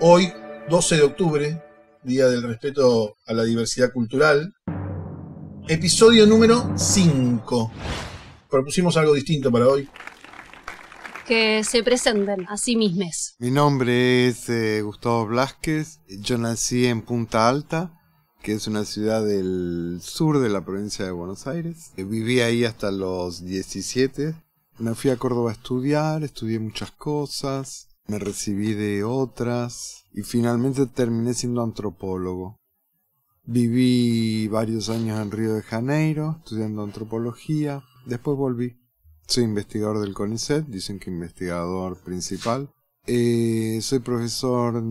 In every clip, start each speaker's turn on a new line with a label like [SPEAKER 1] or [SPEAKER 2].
[SPEAKER 1] Hoy, 12 de octubre, Día del Respeto a la Diversidad Cultural, episodio número 5. Propusimos algo distinto para hoy.
[SPEAKER 2] Que se presenten a sí mismes.
[SPEAKER 3] Mi nombre es eh, Gustavo Blasquez, yo nací en Punta Alta, que es una ciudad del sur de la provincia de Buenos Aires. Eh, viví ahí hasta los 17. Me fui a Córdoba a estudiar, estudié muchas cosas, me recibí de otras y finalmente terminé siendo antropólogo. Viví varios años en Río de Janeiro estudiando antropología, después volví. Soy investigador del CONICET, dicen que investigador principal. Eh, soy profesor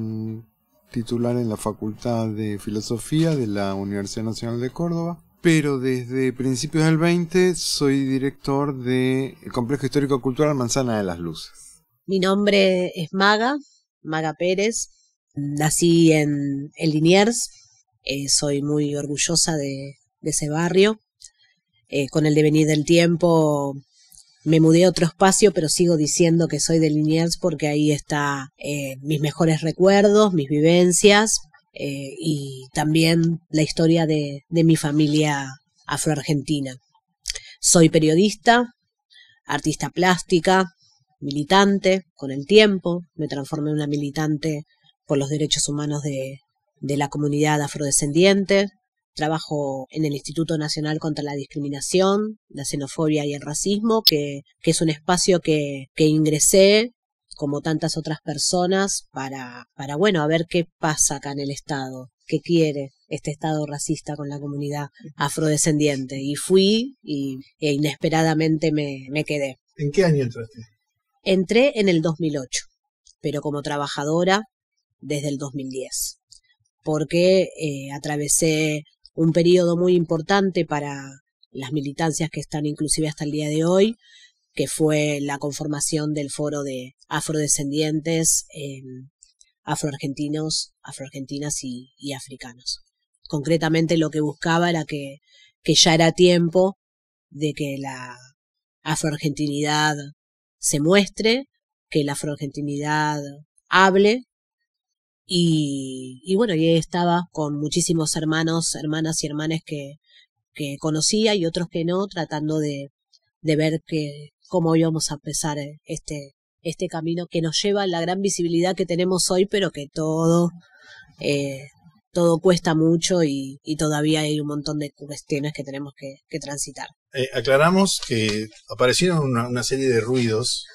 [SPEAKER 3] titular en la Facultad de Filosofía de la Universidad Nacional de Córdoba pero desde principios del 20 soy director del Complejo Histórico Cultural Manzana de las Luces.
[SPEAKER 4] Mi nombre es Maga, Maga Pérez. Nací en el Liniers. Eh, soy muy orgullosa de, ese barrio. Eh, con el devenir del tiempo me mudé a otro espacio, pero sigo diciendo que soy de Liniers porque ahí están eh, mis mejores recuerdos, mis vivencias y también la historia de, de mi familia afroargentina. Soy periodista, artista plástica, militante con el tiempo, me transformé en una militante por los derechos humanos de, la comunidad afrodescendiente, trabajo en el Instituto Nacional contra la Discriminación, la Xenofobia y el Racismo, que, es un espacio que, que, ingresé como tantas otras personas para, para, bueno, a ver qué pasa acá en el Estado, qué quiere este Estado racista con la comunidad afrodescendiente. Y fui y, e inesperadamente me, me quedé.
[SPEAKER 1] ¿En qué año entraste?
[SPEAKER 4] Entré en el 2008, pero como trabajadora desde el 2010, porque eh, atravesé un periodo muy importante para las militancias que están inclusive hasta el día de hoy, que fue la conformación del foro de afrodescendientes, em, afroargentinos, afroargentinas y, y africanos. Concretamente lo que buscaba era que, que ya era tiempo de que la afroargentinidad se muestre, que la afroargentinidad hable. Y, y bueno, y estaba con muchísimos hermanos, hermanas y hermanas que, que conocía y otros que no, tratando de, de ver que, cómo íbamos a empezar eh, este, este camino que nos lleva a la gran visibilidad que tenemos hoy, pero que todo, eh, todo cuesta mucho y, todavía hay un montón de cuestiones que tenemos que transitar.
[SPEAKER 1] Eh, aclaramos que aparecieron una, serie de ruidos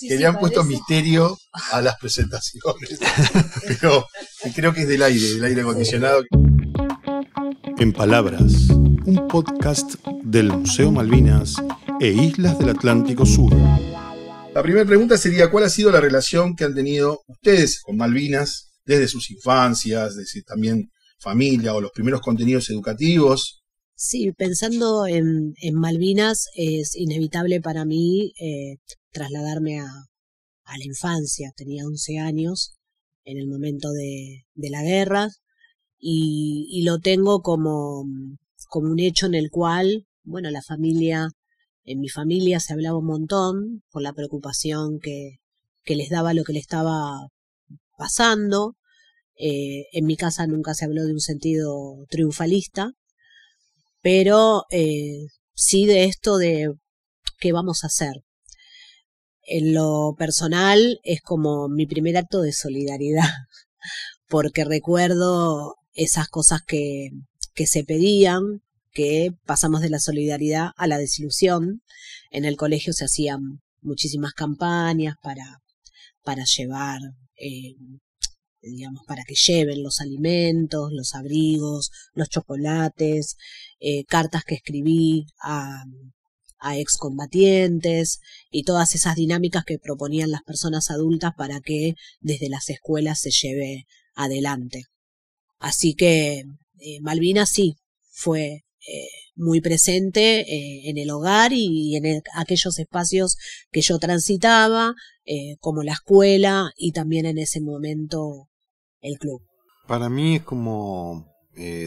[SPEAKER 1] que le han puesto misterio a las presentaciones. Pero creo que es del aire, del aire acondicionado. En Palabras, un podcast del Museo Malvinas e Islas del Atlántico Sur. La primera pregunta sería, ¿cuál ha sido la relación que han tenido ustedes con Malvinas desde sus infancias, desde también familia o los primeros contenidos educativos?
[SPEAKER 4] Sí, pensando en, en Malvinas es inevitable para mí eh, trasladarme a, a, la infancia. Tenía 11 años en el momento de, la guerra y, y lo tengo como, como un hecho en el cual, bueno, la familia, en mi familia se hablaba un montón por la preocupación que, que les daba lo que le estaba pasando. Eh, en mi casa nunca se habló de un sentido triunfalista, pero eh, sí de esto de qué vamos a hacer. En lo personal es como mi primer acto de solidaridad, porque recuerdo esas cosas que, que se pedían, que pasamos de la solidaridad a la desilusión. En el colegio se hacían muchísimas campañas para, para llevar, eh, digamos, para que lleven los alimentos, los abrigos, los chocolates, eh, cartas que escribí a, a excombatientes y todas esas dinámicas que proponían las personas adultas para que desde las escuelas se lleve adelante. Así que eh, Malvina sí fue eh, muy presente en el hogar y, en aquellos espacios que yo transitaba, como la escuela y también en ese momento el club.
[SPEAKER 3] Para mí es como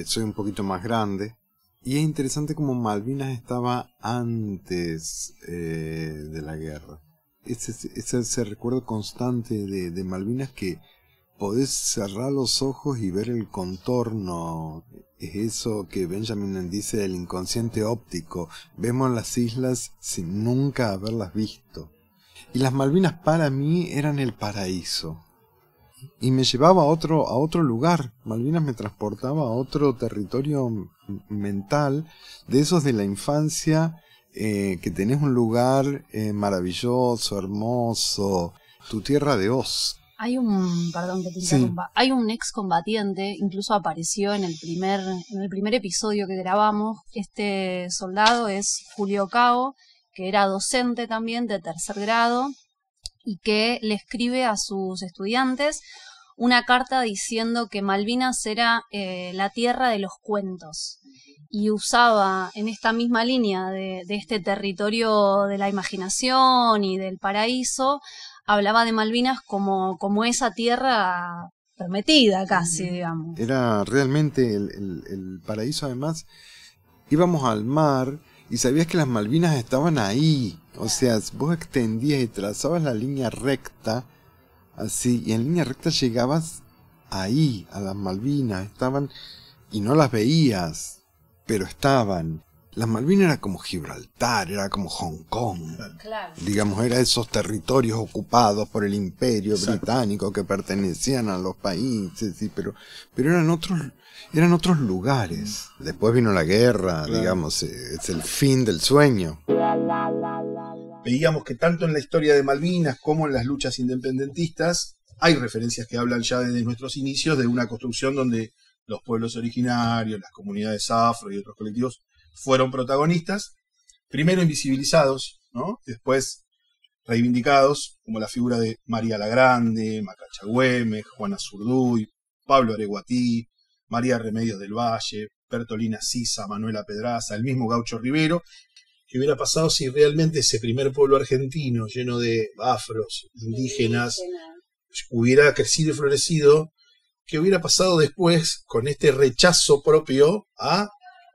[SPEAKER 3] soy un poquito más grande, y es interesante como Malvinas estaba antes eh, de la guerra. Ese, ese, recuerdo constante de, Malvinas que podés cerrar los ojos y ver el contorno. Es eso que Benjamin dice del inconsciente óptico. Vemos las islas sin nunca haberlas visto. Y las Malvinas para mí eran el paraíso. Y me llevaba a otro, a otro lugar. Malvinas me transportaba a otro territorio mental, de esos de la infancia, eh, que tenés un lugar eh, maravilloso, hermoso, tu tierra de os.
[SPEAKER 2] Hay un, perdón que hay un excombatiente, incluso apareció en el primer, en el primer episodio que grabamos. Este soldado es Julio Cao, que era docente también de tercer grado y que le escribe a sus estudiantes una carta diciendo que Malvinas era eh, la tierra de los cuentos y usaba en esta misma línea de, este territorio de la imaginación y del paraíso, hablaba de Malvinas como, como esa tierra prometida casi, digamos.
[SPEAKER 3] Era realmente el, el, paraíso, además, íbamos al mar y sabías que las Malvinas estaban ahí, o sea, vos extendías y trazabas la línea recta así, y en línea recta llegabas ahí, a las Malvinas, estaban, y no las veías, pero estaban. Las Malvinas era como Gibraltar, era como Hong Kong. Digamos, era esos territorios ocupados por el imperio británico que pertenecían a los países, sí, pero, pero eran otros, eran otros lugares. Después vino la guerra, digamos, eh, es el fin del sueño
[SPEAKER 1] veíamos que tanto en la historia de Malvinas como en las luchas independentistas hay referencias que hablan ya desde nuestros inicios de una construcción donde los pueblos originarios, las comunidades afro y otros colectivos fueron protagonistas, primero invisibilizados, ¿no? después reivindicados, como la figura de María la Grande, Macacha Güemes, Juana Zurduy, Pablo Areguatí, María Remedios del Valle, Bertolina Sisa, Manuela Pedraza, el mismo Gaucho Rivero, qué hubiera pasado si realmente ese primer pueblo argentino lleno de afros, indígenas, hubiera crecido y florecido, qué hubiera pasado después con este rechazo propio a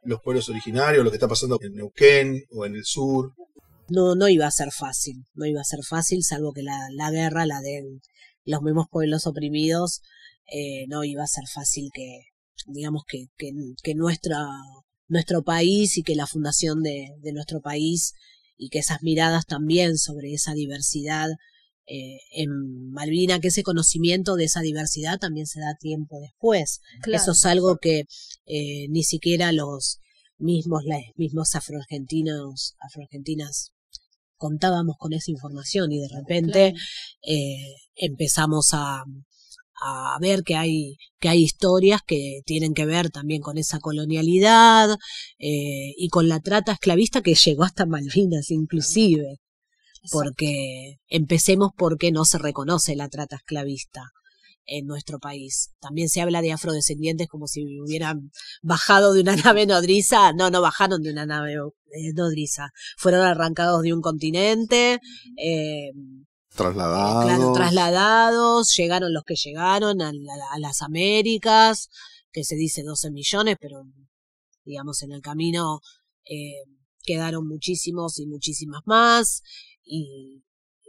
[SPEAKER 1] los pueblos originarios, lo que está pasando en Neuquén o en el sur.
[SPEAKER 4] No, no iba a ser fácil, no iba a ser fácil, salvo que la, guerra la de los mismos pueblos oprimidos, eh, no iba a ser fácil que, digamos, que, que nuestra nuestro país y que la fundación de, nuestro país y que esas miradas también sobre esa diversidad eh, en Malvina, que ese conocimiento de esa diversidad también se da tiempo después. Eso es algo que eh, ni siquiera los mismos, las mismos afroargentinos, afroargentinas contábamos con esa información y de repente eh, empezamos a, a ver que hay, que hay historias que tienen que ver también con esa colonialidad eh, y con la trata esclavista que llegó hasta Malvinas inclusive. Porque empecemos porque no se reconoce la trata esclavista en nuestro país. También se habla de afrodescendientes como si hubieran bajado de una nave nodriza. No, no bajaron de una nave eh, nodriza. Fueron arrancados de un continente
[SPEAKER 3] trasladados.
[SPEAKER 4] trasladados, llegaron los que llegaron a, las Américas, que se dice 12 millones, pero digamos en el camino eh, quedaron muchísimos y muchísimas más. Y,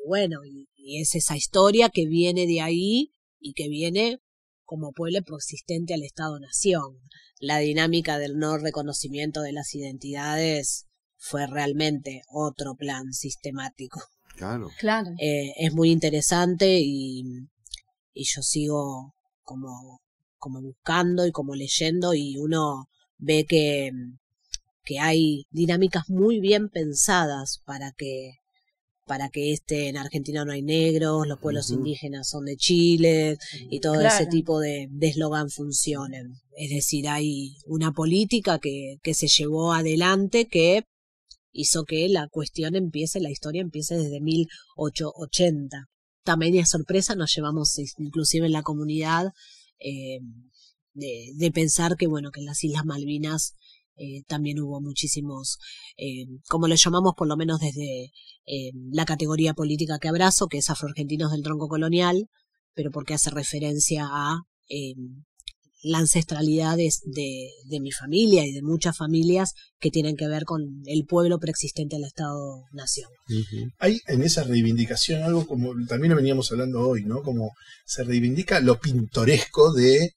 [SPEAKER 4] bueno, y, es esa historia que viene de ahí y que viene como pueblo persistente al Estado-Nación. La dinámica del no reconocimiento de las identidades fue realmente otro plan sistemático. Claro. Eh, es muy interesante y, yo sigo como, como buscando y como leyendo y uno ve que, hay dinámicas muy bien pensadas para que para que este en Argentina no hay negros, los pueblos indígenas son de Chile y todo ese tipo de eslogan funcionen. Es decir, hay una política que se llevó adelante que hizo que la cuestión empiece, la historia empiece desde 1880. También a sorpresa, nos llevamos inclusive en la comunidad eh, de, pensar que, bueno, que en las Islas Malvinas eh, también hubo muchísimos, eh, como lo llamamos por lo menos desde la categoría política que abrazo, que es afroargentinos del tronco colonial, pero porque hace referencia a la ancestralidad de, de, mi familia y de muchas familias que tienen que ver con el pueblo preexistente al Estado-Nación.
[SPEAKER 1] Hay en esa reivindicación algo como, también lo veníamos hablando hoy, ¿no? Como se reivindica lo pintoresco de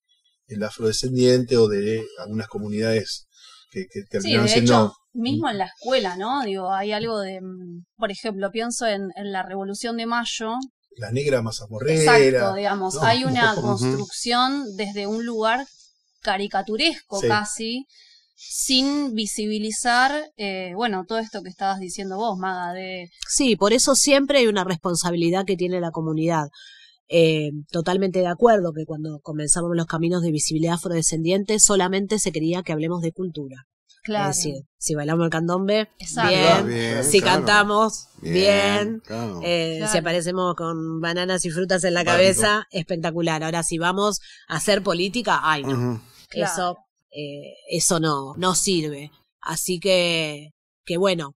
[SPEAKER 1] el afrodescendiente o de algunas comunidades que, que siendo... sí, de Hecho,
[SPEAKER 2] mismo en la escuela, ¿no? Digo, hay algo de, mm, por ejemplo, pienso en, en la Revolución de Mayo,
[SPEAKER 1] la negra mazamorrera. Exacto, digamos, hay una construcción
[SPEAKER 2] desde un lugar caricaturesco casi, sin visibilizar, eh, bueno, todo esto que estabas diciendo vos, Maga, de...
[SPEAKER 4] Sí, por eso siempre hay una responsabilidad que tiene la comunidad. Eh, totalmente de acuerdo que cuando comenzamos los caminos de visibilidad afrodescendiente solamente se quería que hablemos de cultura si bailamos el candombe, bien. Si cantamos, bien. Eh, si aparecemos con bananas y frutas en la cabeza, espectacular. Ahora, si vamos a hacer política, ay, no. Eso, eh, eso no, no sirve. Así que, que bueno,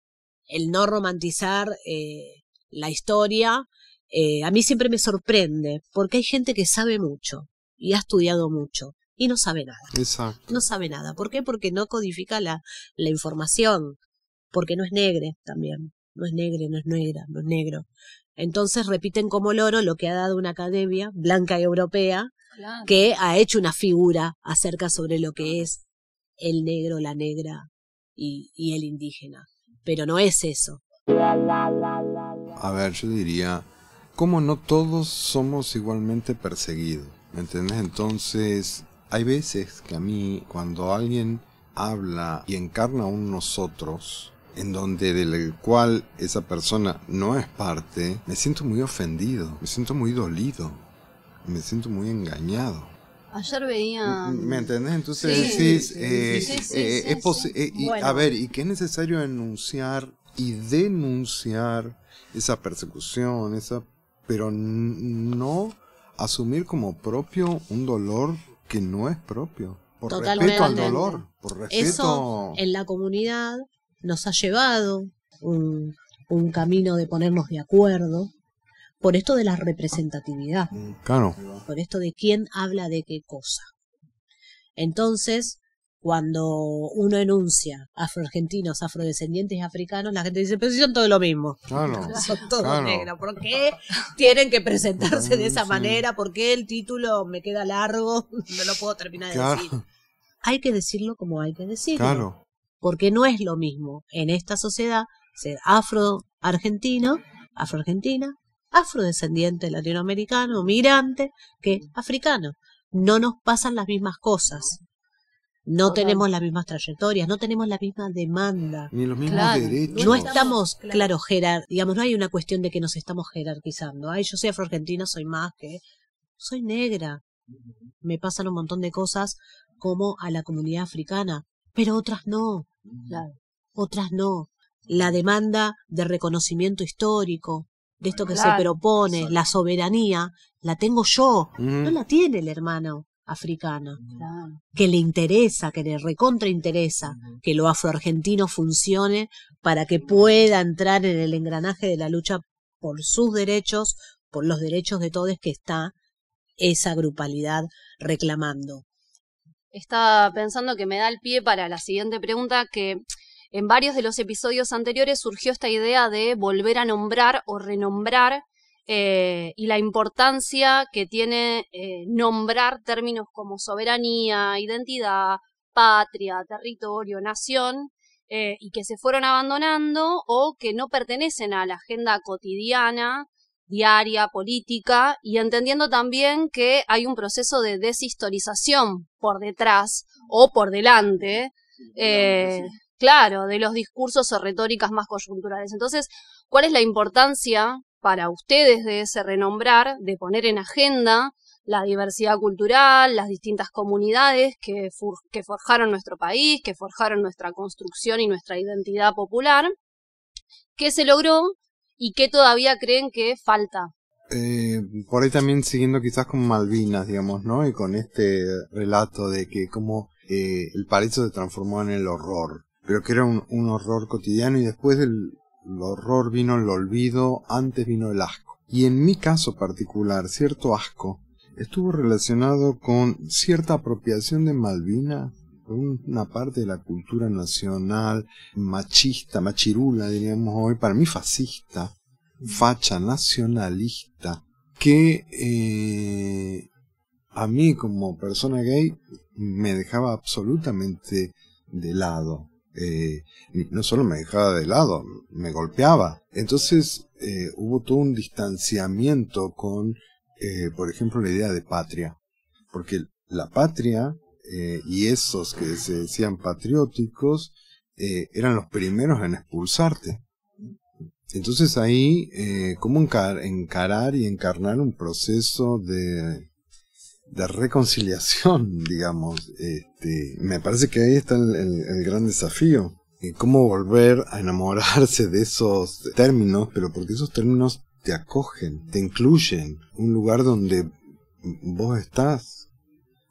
[SPEAKER 4] el no romantizar eh, la historia, a mí siempre me sorprende, porque hay gente que sabe mucho y ha estudiado mucho y no sabe nada. Exacto. No sabe nada. ¿Por qué? Porque no codifica la, la información, porque no es negre también. No es negre, no es negra, no es negro. Entonces repiten como loro lo que ha dado una academia blanca y europea que ha hecho una figura acerca sobre lo que es el negro, la negra y, y el indígena. Pero no es eso. A
[SPEAKER 3] ver, yo diría, como no todos somos igualmente perseguidos? ¿Me entendés? Entonces, hay veces que a mí, cuando alguien habla y encarna a un nosotros, en donde del cual esa persona no es parte, me siento muy ofendido, me siento muy dolido, me siento muy engañado.
[SPEAKER 2] Ayer veía... ¿Me
[SPEAKER 3] entendés? Entonces decís, a ver, y qué es necesario enunciar y denunciar esa persecución, esa pero no asumir como propio un dolor que no es propio. Por respeto al dolor, por Eso
[SPEAKER 4] en la comunidad nos ha llevado un, un camino de ponernos de acuerdo, por esto de la representatividad. Claro. Por esto de quién habla de qué cosa. Entonces, cuando uno enuncia afroargentinos, afrodescendientes y africanos, la gente dice, pero si son todos lo mismo. Ah, son todos ah, negros. ¿Por qué tienen que presentarse de mm, esa manera? ¿Por qué el título me queda largo? No lo puedo terminar de decir. Hay que decirlo como hay que decirlo. Claro. Porque no es lo mismo en esta sociedad ser afroargentino, afroargentina, afrodescendiente latinoamericano, migrante, que africano. No nos pasan las mismas cosas no tenemos las mismas trayectorias, no tenemos la misma demanda.
[SPEAKER 3] Ni los mismos derechos. No estamos,
[SPEAKER 4] claro, digamos, no hay una cuestión de que nos estamos jerarquizando. Ay, yo soy afroargentina, soy más que. Soy negra. Me pasan un montón de cosas como a la comunidad africana, pero otras no. Otras no. La demanda de reconocimiento histórico, de esto que se propone, la soberanía, la tengo yo. Mm. No la tiene el hermano africana, que le interesa, que le recontrainteresa que lo afroargentino funcione para que pueda entrar en el engranaje de la lucha por sus derechos, por los derechos de todos que está esa grupalidad reclamando.
[SPEAKER 2] Estaba pensando que me da el pie para la siguiente pregunta que en varios de los episodios anteriores surgió esta idea de volver a nombrar o renombrar eh, y la importancia que tiene eh, nombrar términos como soberanía, identidad, patria, territorio, nación, eh, y que se fueron abandonando o que no pertenecen a la agenda cotidiana, diaria, política, y entendiendo también que hay un proceso de deshistorización por detrás o por delante, claro, de los discursos o retóricas más coyunturales. Entonces, ¿cuál es la importancia para ustedes de ese renombrar, de poner en agenda la diversidad cultural, las distintas comunidades que, forjaron nuestro país, que forjaron nuestra construcción y nuestra identidad popular, qué se logró y qué todavía creen que falta
[SPEAKER 3] eh, por ahí también siguiendo quizás con Malvinas, digamos, ¿no? Y con este relato de que como eh, el paraíso se transformó en el horror, pero que era un, horror cotidiano y después del... El horror vino el olvido, antes vino el asco. Y en mi caso particular, cierto asco estuvo relacionado con cierta apropiación de Malvina una parte de la cultura nacional machista, machirula, diríamos hoy, para mí fascista, facha, nacionalista, que eh, a mí como persona gay me dejaba absolutamente de lado eh, no solo me dejaba de lado, me golpeaba. Entonces eh, hubo todo un distanciamiento con, eh, por ejemplo, la idea de patria. Porque la patria eh, y esos que se decían patrióticos eran los primeros en expulsarte. Entonces ahí, ¿cómo encarar y encarnar un proceso de, de reconciliación, digamos. Este, me parece que ahí está el, gran desafío. Y cómo volver a enamorarse de esos términos, pero porque esos términos te acogen, te incluyen, un lugar donde vos estás.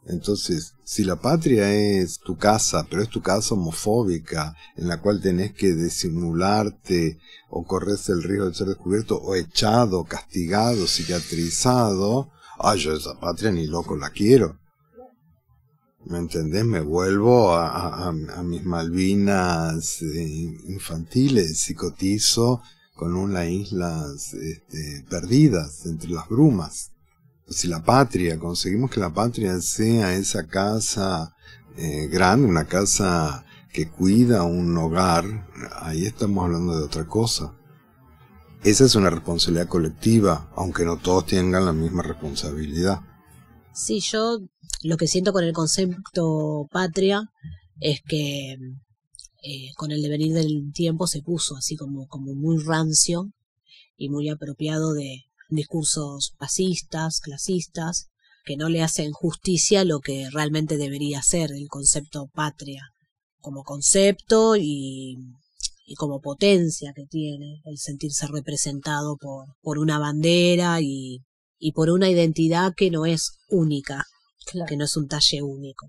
[SPEAKER 3] Entonces, si la patria es tu casa, pero es tu casa homofóbica, en la cual tenés que disimularte o corres el riesgo de ser descubierto o echado, castigado, psiquiatrizado ah, yo esa patria ni loco la quiero. ¿Me entendés? Me vuelvo a, mis Malvinas eh, infantiles psicotizo con unas islas este, perdidas entre las brumas. Si la patria, conseguimos que la patria sea esa casa eh, grande, una casa que cuida un hogar, ahí estamos hablando de otra cosa. Esa es una responsabilidad colectiva, aunque no todos tengan la misma responsabilidad.
[SPEAKER 4] Sí, yo lo que siento con el concepto patria es que eh, con el devenir del tiempo se puso así como, como muy rancio y muy apropiado de discursos fascistas, clasistas, que no le hacen justicia a lo que realmente debería ser el concepto patria como concepto y y como potencia que tiene el sentirse representado por, una bandera y, por una identidad que no es única, que no es un talle único,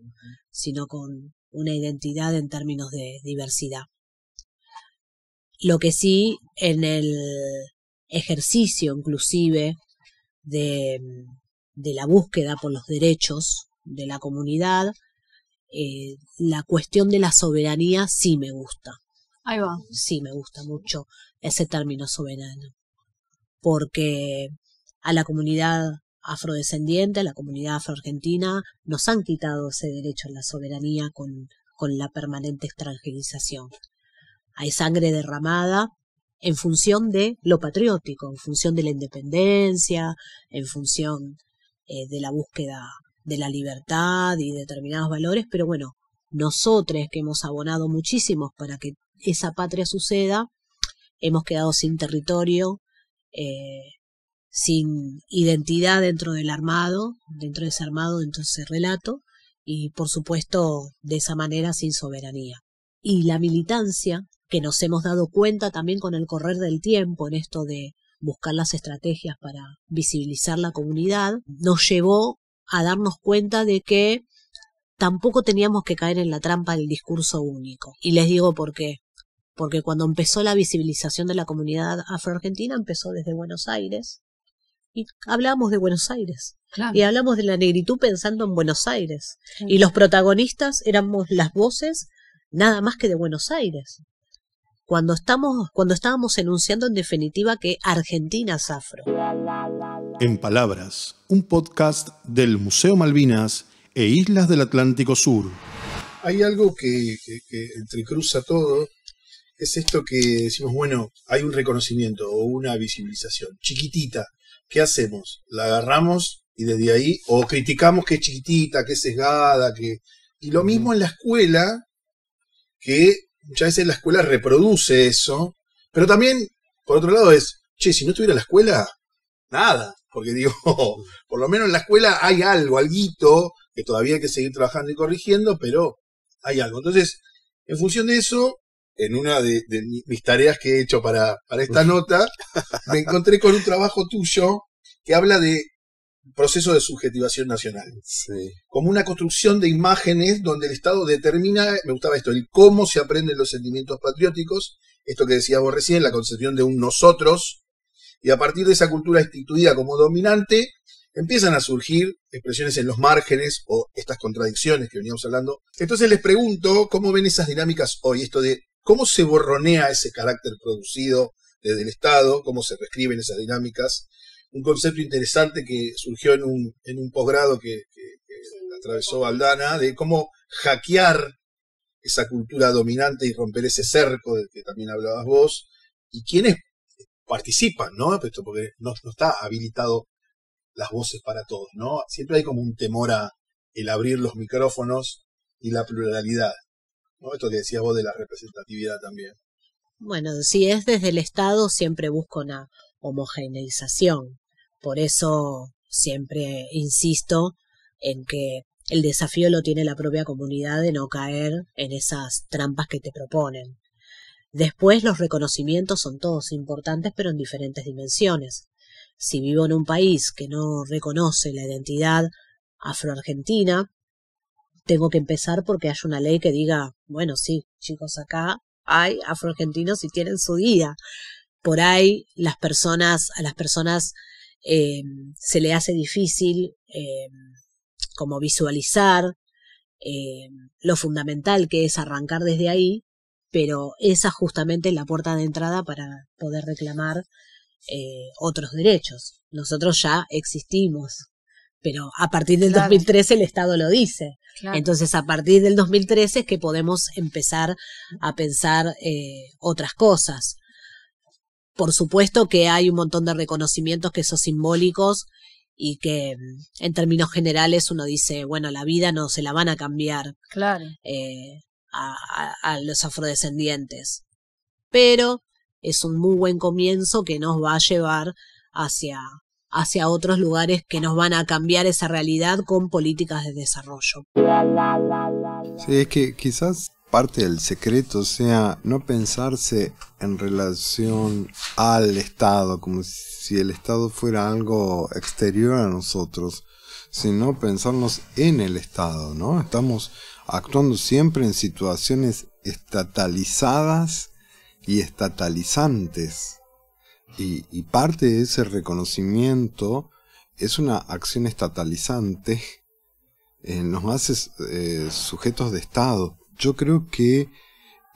[SPEAKER 4] sino con una identidad en términos de diversidad. Lo que sí, en el ejercicio inclusive de, la búsqueda por los derechos de la comunidad, eh, la cuestión de la soberanía sí me gusta va. Sí, me gusta mucho ese término soberano, porque a la comunidad afrodescendiente, a la comunidad afroargentina, nos han quitado ese derecho a la soberanía con, con la permanente extranjerización. Hay sangre derramada en función de lo patriótico, en función de la independencia, en función eh, de la búsqueda de la libertad y determinados valores, pero bueno, nosotros que hemos abonado muchísimos para que esa patria suceda, hemos quedado sin territorio, eh, sin identidad dentro del armado, dentro de ese armado, dentro de ese relato, y por supuesto de esa manera sin soberanía. Y la militancia, que nos hemos dado cuenta también con el correr del tiempo en esto de buscar las estrategias para visibilizar la comunidad, nos llevó a darnos cuenta de que tampoco teníamos que caer en la trampa del discurso único. Y les digo por qué. Porque cuando empezó la visibilización de la comunidad afroargentina, empezó desde Buenos Aires. Y hablábamos de Buenos Aires. Y hablamos de la negritud pensando en Buenos Aires. Y los protagonistas éramos las voces nada más que de Buenos Aires. Cuando, estamos, cuando estábamos enunciando en definitiva que Argentina es afro.
[SPEAKER 1] En Palabras, un podcast del Museo Malvinas e islas del Atlántico Sur. Hay algo que, entrecruza todo, es esto que decimos, bueno, hay un reconocimiento o una visibilización chiquitita. ¿Qué hacemos? La agarramos y desde ahí, o criticamos que es chiquitita, que es sesgada, que... Y lo mismo en la escuela, que muchas veces la escuela reproduce eso, pero también, por otro lado, es, che, si no estuviera la escuela, nada, porque digo, por lo menos en la escuela hay algo, alguito que todavía hay que seguir trabajando y corrigiendo, pero hay algo. Entonces, en función de eso, en una de, mis tareas que he hecho para, para esta nota, me encontré con un trabajo tuyo que habla de proceso de subjetivación nacional. Como una construcción de imágenes donde el Estado determina, me gustaba esto, el cómo se aprenden los sentimientos patrióticos, esto que decías vos recién, la concepción de un nosotros, y a partir de esa cultura instituida como dominante, empiezan a surgir expresiones en los márgenes o estas contradicciones que veníamos hablando. Entonces les pregunto cómo ven esas dinámicas hoy, esto de cómo se borronea ese carácter producido desde el Estado, cómo se reescriben esas dinámicas. Un concepto interesante que surgió en un, en un posgrado que, atravesó Aldana, de cómo hackear esa cultura dominante y romper ese cerco del que también hablabas vos, y quiénes participan, ¿no? porque no, está habilitado las voces para todos, ¿no? Siempre hay como un temor a el abrir los micrófonos y la pluralidad, ¿no? Esto que decías vos de la representatividad también.
[SPEAKER 4] Bueno, si es desde el Estado, siempre busco una homogeneización. Por eso siempre insisto en que el desafío lo tiene la propia comunidad de no caer en esas trampas que te proponen. Después los reconocimientos son todos importantes pero en diferentes dimensiones si vivo en un país que no reconoce la identidad afroargentina, tengo que empezar porque hay una ley que diga, bueno, sí, chicos, acá hay afroargentinos y tienen su vida. Por ahí las personas, a las personas eh, se le hace difícil eh, como visualizar eh, lo fundamental que es arrancar desde ahí, pero esa justamente es la puerta de entrada para poder reclamar eh, otros derechos. Nosotros ya existimos, pero a partir del 2013 el Estado lo dice. Entonces, a partir del 2013 es que podemos empezar a pensar eh, otras cosas. Por supuesto que hay un montón de reconocimientos que son simbólicos y que mm, en términos generales uno dice, bueno, la vida no se la van a cambiar
[SPEAKER 2] claro. Eh,
[SPEAKER 4] a los afrodescendientes. Pero es un muy buen comienzo que nos va a llevar hacia, hacia otros lugares que nos van a cambiar esa realidad con políticas de desarrollo.
[SPEAKER 3] Sí, es que quizás parte del secreto sea no pensarse en relación al Estado, como si el Estado fuera algo exterior a nosotros, sino pensarnos en el Estado, ¿no? Estamos actuando siempre en situaciones estatalizadas y estatalizantes. Y, parte de ese reconocimiento es una acción estatalizante, eh, nos hace eh, sujetos de Estado. Yo creo que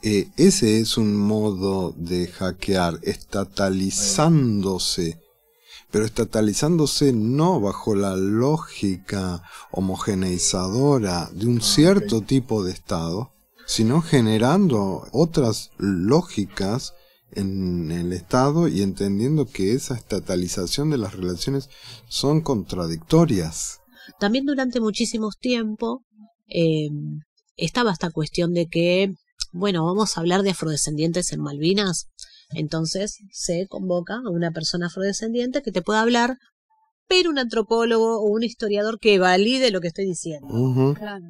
[SPEAKER 3] eh, ese es un modo de hackear, estatalizándose, pero estatalizándose no bajo la lógica homogeneizadora de un ah, cierto tipo de Estado, sino generando otras lógicas en el Estado y entendiendo que esa estatalización de las relaciones son contradictorias.
[SPEAKER 4] También durante muchísimos tiempo eh, estaba esta cuestión de que, bueno, vamos a hablar de afrodescendientes en Malvinas, entonces se convoca a una persona afrodescendiente que te pueda hablar pero un antropólogo o un historiador que valide lo que estoy diciendo.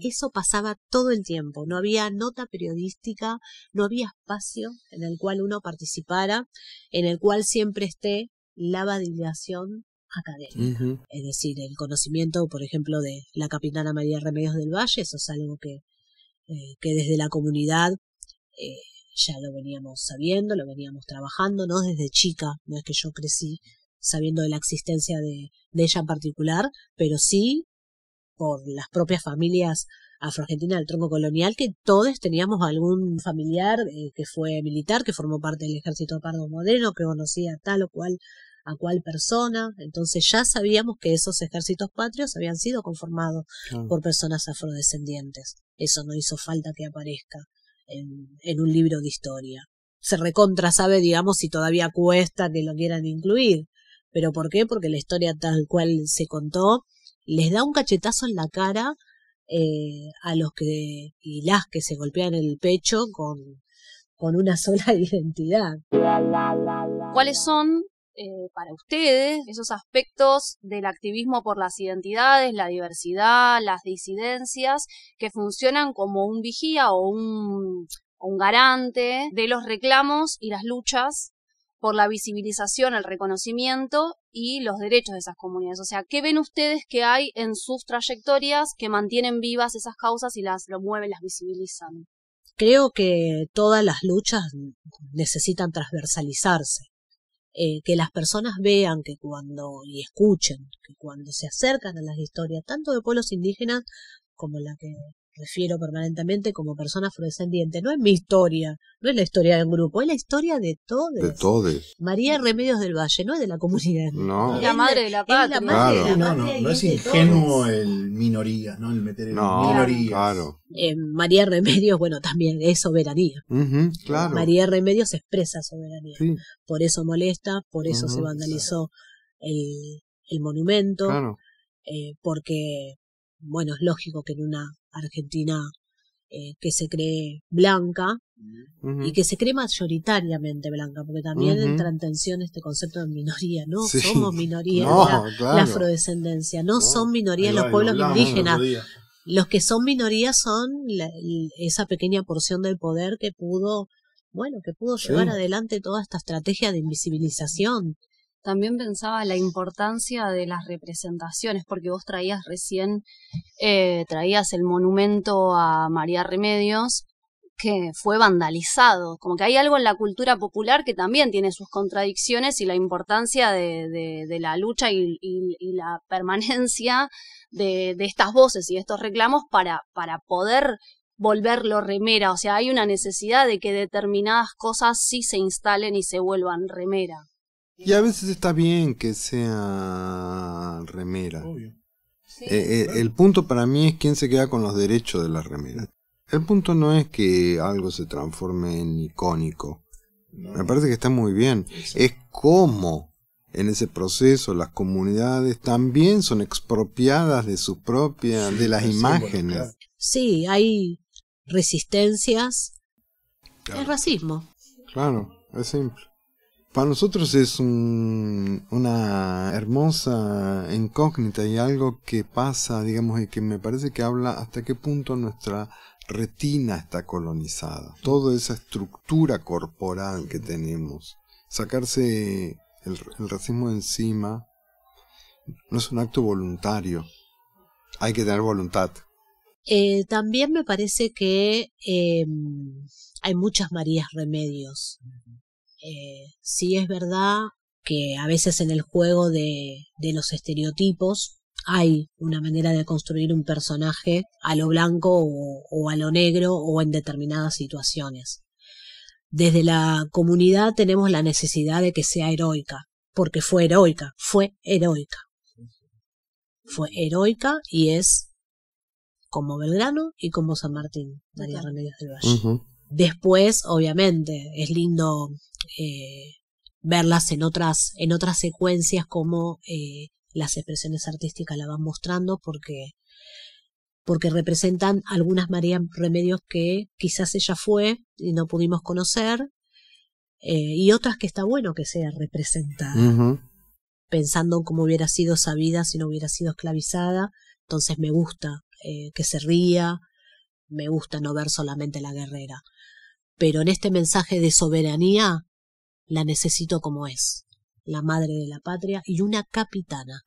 [SPEAKER 4] Eso pasaba todo el tiempo, no había nota periodística, no había espacio en el cual uno participara, en el cual siempre esté la validación académica. Es decir, el conocimiento, por ejemplo, de la capitana María Remedios del Valle, eso es algo que, eh, que desde la comunidad... Eh, ya lo veníamos sabiendo, lo veníamos trabajando, no desde chica, no es que yo crecí sabiendo de la existencia de, ella en particular, pero sí por las propias familias afro-argentinas del tronco colonial, que todos teníamos algún familiar eh, que fue militar, que formó parte del ejército pardo moderno, que conocía tal o cual a cual persona, entonces ya sabíamos que esos ejércitos patrios habían sido conformados por personas afrodescendientes. Eso no hizo falta que aparezca en, en un libro de historia. Se recontra sabe, digamos, si todavía cuesta que lo quieran incluir, ¿Pero por qué? Porque la historia tal cual se contó les da un cachetazo en la cara eh, a los que y las que se golpean el pecho con, una sola identidad.
[SPEAKER 2] ¿Cuáles son eh, para ustedes esos aspectos del activismo por las identidades, la diversidad, las disidencias, que funcionan como un vigía o un, un garante de los reclamos y las luchas por la visibilización, el reconocimiento y los derechos de esas comunidades. O sea, ¿qué ven ustedes que hay en sus trayectorias que mantienen vivas esas causas y las promueven, las visibilizan?
[SPEAKER 4] Creo que todas las luchas necesitan transversalizarse. Eh, que las personas vean que cuando, y escuchen, que cuando se acercan a las historias, tanto de pueblos indígenas como la que refiero permanentemente como persona afrodescendiente. No es mi historia, no es la historia del grupo, es la historia de todos. De
[SPEAKER 3] todos.
[SPEAKER 4] María Remedios del Valle, no es de la comunidad.
[SPEAKER 1] No. la madre de la patria. No, no, no, no es ingenuo el minoría, ¿no? El meter el no, Claro.
[SPEAKER 4] Eh, María Remedios, bueno, también es soberanía. claro. María Remedios expresa soberanía. Por eso molesta, por eso se vandalizó el, monumento. Eh, porque, bueno, es lógico que en una Argentina eh, que se cree blanca y que se cree mayoritariamente blanca, porque también entra en tensión este concepto de minoría, no somos minoría la, afrodescendencia, no, son minorías los pueblos indígenas. Los que son minorías son esa pequeña porción
[SPEAKER 2] del poder que pudo, bueno, que pudo llevar adelante toda esta estrategia de invisibilización también pensaba la importancia de las representaciones, porque vos traías recién, eh, traías el monumento a María Remedios, que fue vandalizado. Como que hay algo en la cultura popular que también tiene sus contradicciones y la importancia de, la lucha y, la permanencia de, estas voces y estos reclamos para, para poder volverlo remera. O sea, hay una necesidad de que determinadas cosas sí se instalen y se vuelvan remera.
[SPEAKER 3] Y a veces está bien que sea remera. Eh, eh, el punto para mí es quién se queda con los derechos de la remera. El punto no es que algo se transforme en icónico. Me parece que está muy bien. Es cómo en ese proceso las comunidades también son expropiadas de su propia, de las imágenes.
[SPEAKER 4] sí, hay resistencias. El racismo.
[SPEAKER 3] Claro, es simple. Para nosotros es una hermosa incógnita y algo que pasa, digamos, y que me parece que habla hasta qué punto nuestra retina está colonizada. Toda esa estructura corporal que tenemos. Sacarse el, racismo de encima no es un acto voluntario. Hay que tener voluntad.
[SPEAKER 4] Eh, también me parece que em, hay muchas Marías Remedios eh, sí es verdad que a veces en el juego de, los estereotipos hay una manera de construir un personaje a lo blanco o, a lo negro o en determinadas situaciones. Desde la comunidad tenemos la necesidad de que sea heroica, porque fue heroica, fue heroica. Fue heroica y es como Belgrano y como San Martín, María Remedios del Valle. Después, obviamente, es lindo eh, verlas en otras, en otras secuencias como eh, las expresiones artísticas la van mostrando porque, porque representan algunas María Remedios que quizás ella fue y no pudimos conocer eh, y otras que está bueno que sea representada. Pensando en cómo hubiera sido sabida si no hubiera sido esclavizada, entonces me gusta que se ría, me gusta no ver solamente la guerrera pero en este mensaje de soberanía la necesito como es, la madre de la patria y una capitana.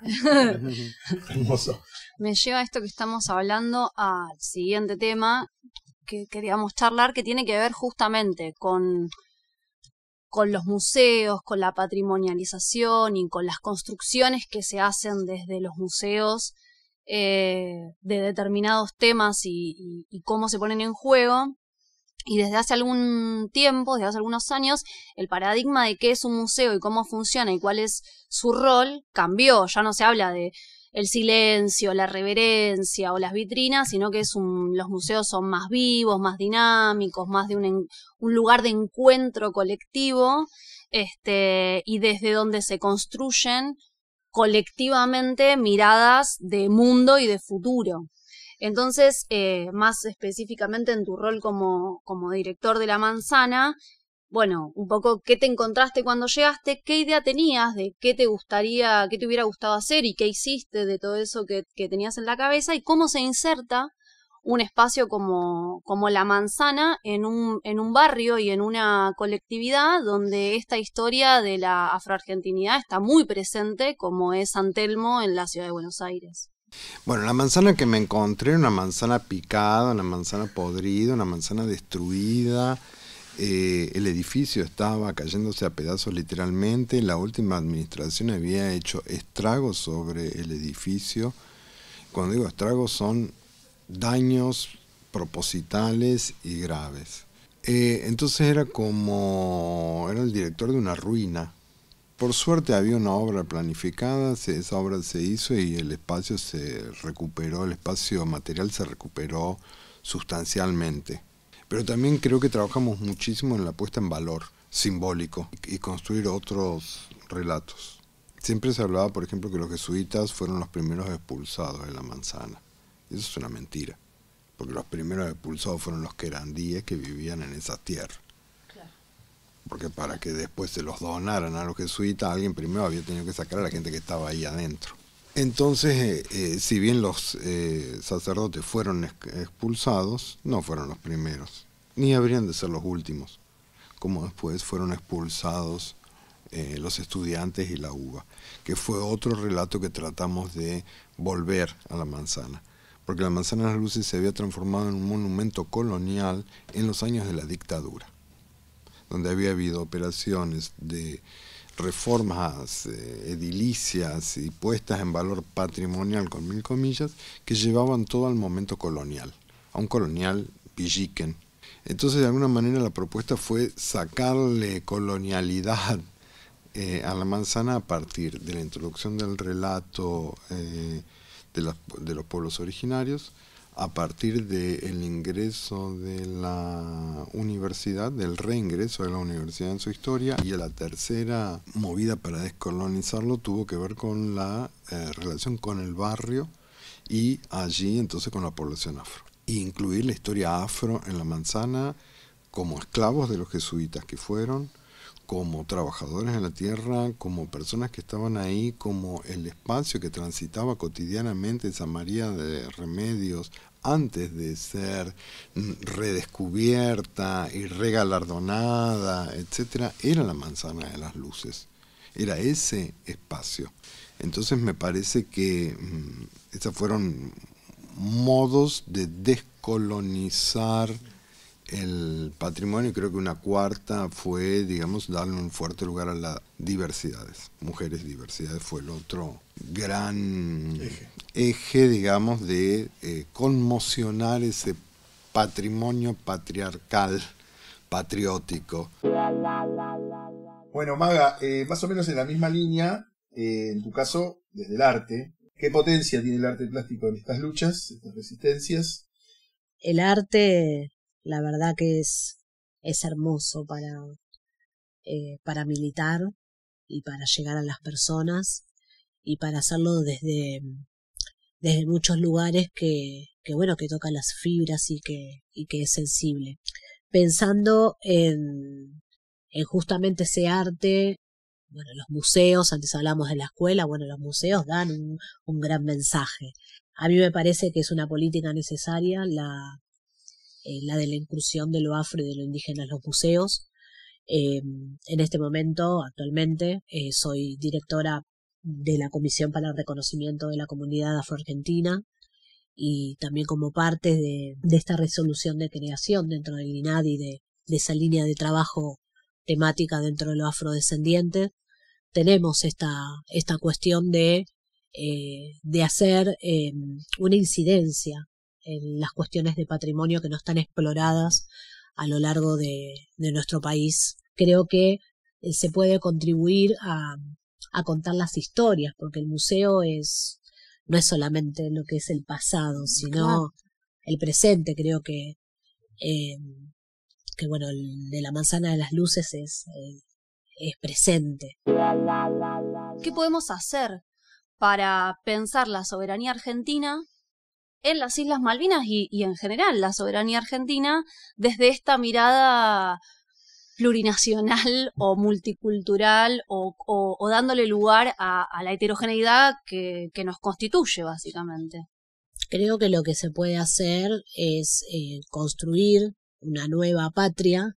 [SPEAKER 2] Hermoso. Me lleva esto que estamos hablando al siguiente tema que queríamos charlar, que tiene que ver justamente con, los museos, con la patrimonialización y con las construcciones que se hacen desde los museos eh, de determinados temas y cómo se ponen en juego. Y desde hace algún tiempo, desde hace algunos años, el paradigma de qué es un museo y cómo funciona y cuál es su rol cambió. Ya no se habla de el silencio, la reverencia o las vitrinas, sino que los museos son más vivos, más dinámicos, más de un, lugar de encuentro colectivo este, y desde donde se construyen colectivamente miradas de mundo y de futuro. Entonces, eh, más específicamente en tu rol como, director de La Manzana, bueno, un poco qué te encontraste cuando llegaste, qué idea tenías de qué te gustaría, qué te hubiera gustado hacer y qué hiciste de todo eso que, tenías en la cabeza y cómo se inserta un espacio como, La Manzana en un, en un barrio y en una colectividad donde esta historia de la afroargentinidad está muy presente como es San Telmo en la ciudad de Buenos Aires.
[SPEAKER 3] Bueno, la manzana que me encontré era una manzana picada, una manzana podrida, una manzana destruida. Eh, el edificio estaba cayéndose a pedazos literalmente. La última administración había hecho estragos sobre el edificio. Cuando digo estragos son daños propositales y graves. Eh, entonces era como, era el director de una ruina por suerte había una obra planificada, esa obra se hizo y el espacio se recuperó, el espacio material se recuperó sustancialmente. Pero también creo que trabajamos muchísimo en la puesta en valor simbólico y, construir otros relatos. Siempre se hablaba, por ejemplo, que los jesuitas fueron los primeros expulsados de la manzana. eso es una mentira, porque los primeros expulsados fueron los querandíes que vivían en esa tierra porque para que después se los donaran a los jesuitas, alguien primero había tenido que sacar a la gente que estaba ahí adentro. Entonces, eh, eh, si bien los eh, sacerdotes fueron expulsados, no fueron los primeros, ni habrían de ser los últimos, como después fueron expulsados los estudiantes y la uva, que fue otro relato que tratamos de volver a la manzana, porque la manzana de las luces se había transformado en un monumento colonial en los años de la dictadura donde había habido operaciones de reformas eh, edilicias y puestas en valor patrimonial, con mil comillas, que llevaban todo al momento colonial, a un colonial pilliquen. Entonces, de alguna manera, la propuesta fue sacarle colonialidad eh, a la manzana a partir de la introducción del relato eh, de los pueblos originarios, a partir del el ingreso de la universidad, del reingreso de la universidad en su historia, y la tercera movida para descolonizarlo tuvo que ver con la eh, relación con el barrio y allí entonces con la población afro. incluir la historia afro en la manzana como esclavos de los jesuitas que fueron, como trabajadores en la tierra, como personas que estaban ahí, como el espacio que transitaba cotidianamente San María de Remedios antes de ser mm, redescubierta y regalardonada, etcétera, era la manzana de las luces, era ese espacio. Entonces me parece que mm, esos fueron modos de descolonizar el patrimonio creo que una cuarta fue, digamos, darle un fuerte lugar a las diversidades. Mujeres diversidades fue el otro gran eje, digamos, de eh, conmocionar ese patrimonio patriarcal, patriótico. Bueno, Maga,
[SPEAKER 1] eh, más o menos en la misma línea, eh, en tu caso, desde el arte, ¿qué potencia tiene el arte plástico en estas luchas, estas
[SPEAKER 4] resistencias? El arte la verdad que es, es hermoso para, eh, para militar y para llegar a las personas y para hacerlo desde, desde muchos lugares que, que bueno, que toca las fibras y que, y que es sensible. Pensando en, en justamente ese arte bueno, los museos, antes hablamos de la escuela, bueno, los museos dan un, un, gran mensaje. A mí me parece que es una política necesaria la, eh, la de la incursión de lo afro y de lo indígena en los museos. Em, en este momento, actualmente, eh, soy directora de la Comisión para el Reconocimiento de la Comunidad Afroargentina y también como parte de, esta resolución de creación dentro del INADI de, de esa línea de trabajo temática dentro de lo afrodescendiente, tenemos esta, esta cuestión de, eh, de hacer em, una incidencia las cuestiones de patrimonio que no están exploradas a lo largo de, nuestro país. Creo que eh, se puede contribuir a, contar las historias, porque el museo es no es solamente lo que es el pasado, mm, sino el presente. Creo que, eh, que bueno, el de la manzana de las luces es, eh, es presente.
[SPEAKER 2] ¿Qué podemos hacer para pensar la soberanía argentina en las Islas Malvinas y, en general la soberanía argentina desde esta mirada plurinacional o multicultural o, dándole lugar a, la heterogeneidad que, nos constituye básicamente.
[SPEAKER 4] Creo que lo que se puede hacer es eh, construir una nueva patria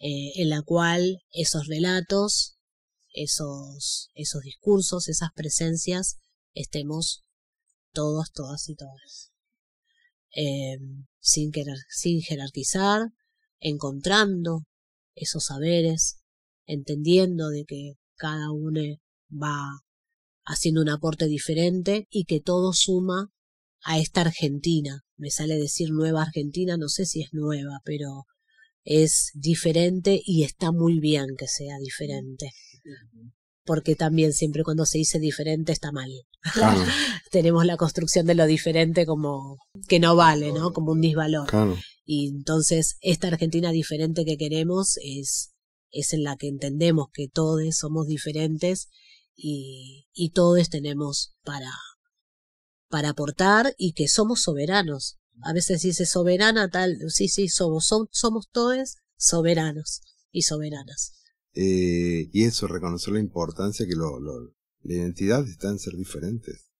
[SPEAKER 4] eh, en la cual esos relatos, esos, esos discursos, esas presencias estemos todos, todas y todas. Em, sin, jerarquizar, encontrando esos saberes, entendiendo de que cada uno va haciendo un aporte diferente y que todo suma a esta Argentina. Me sale decir nueva Argentina, no sé si es nueva, pero es diferente y está muy bien que sea diferente porque también siempre cuando se dice diferente está mal. Tenemos la construcción de lo diferente como que no vale, ¿no? Como un disvalor. Y entonces esta Argentina diferente que queremos es, es en la que entendemos que todos somos diferentes y, y todos tenemos para, para aportar y que somos soberanos. A veces dice soberana tal, sí, sí, somos, somos todos soberanos y soberanas.
[SPEAKER 3] Eh, y eso, reconocer la importancia que lo, la identidad está en ser diferentes.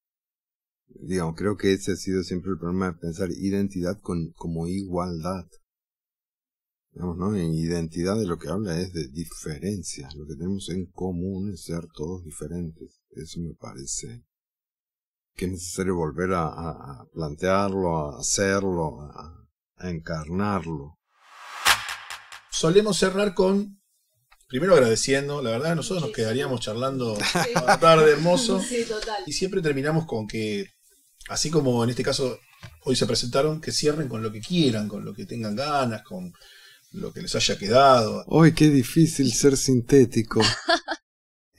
[SPEAKER 3] Digamos, creo que ese ha sido siempre el problema de pensar identidad como igualdad. ¿no? En identidad de lo que habla es de diferencias. Lo que tenemos en común es ser todos diferentes. Eso me parece que es necesario volver a, plantearlo, a hacerlo, a encarnarlo.
[SPEAKER 1] Solemos cerrar con primero agradeciendo, la verdad nosotros nos quedaríamos charlando tarde hermoso. Y siempre terminamos con que, así como en este caso hoy se presentaron, que cierren con lo que quieran, con lo que tengan ganas, con lo que les haya quedado.
[SPEAKER 3] Hoy qué difícil ser sintético.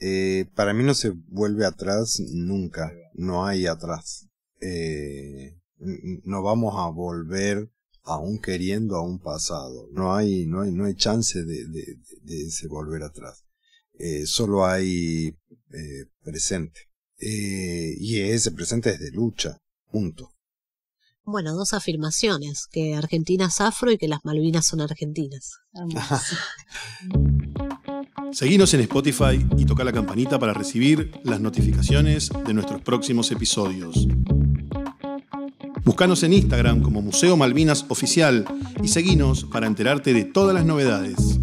[SPEAKER 3] Eh, para mí no se vuelve atrás nunca, no hay atrás. Eh, no vamos a volver aún queriendo a un pasado. No hay, no hay, chance de, volver atrás. Eh, solo hay eh, presente. Eh, y ese presente es de lucha. Punto.
[SPEAKER 4] Bueno, dos afirmaciones, que Argentina es afro y que las Malvinas son argentinas.
[SPEAKER 1] seguimos en Spotify y toca la campanita para recibir las notificaciones de nuestros próximos episodios. Búscanos en Instagram como Museo Malvinas Oficial y seguinos para enterarte de todas las novedades.